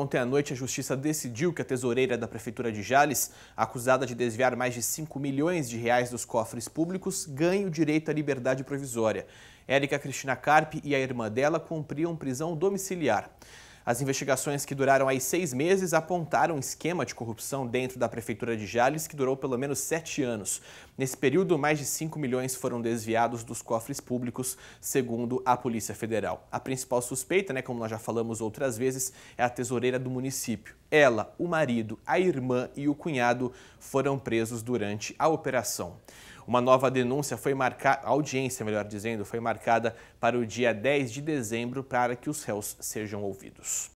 Ontem à noite, a Justiça decidiu que a tesoureira da Prefeitura de Jales, acusada de desviar mais de 5 milhões de reais dos cofres públicos, ganhe o direito à liberdade provisória. Érica Cristina Carpe e a irmã dela cumpriam prisão domiciliar. As investigações que duraram aí seis meses apontaram um esquema de corrupção dentro da Prefeitura de Jales que durou pelo menos sete anos. Nesse período, mais de 5 milhões foram desviados dos cofres públicos, segundo a Polícia Federal. A principal suspeita, né, como nós já falamos outras vezes, é a tesoureira do município. Ela, o marido, a irmã e o cunhado foram presos durante a operação. Uma nova denúncia foi marcada, audiência, melhor dizendo, foi marcada para o dia 10 de dezembro para que os réus sejam ouvidos.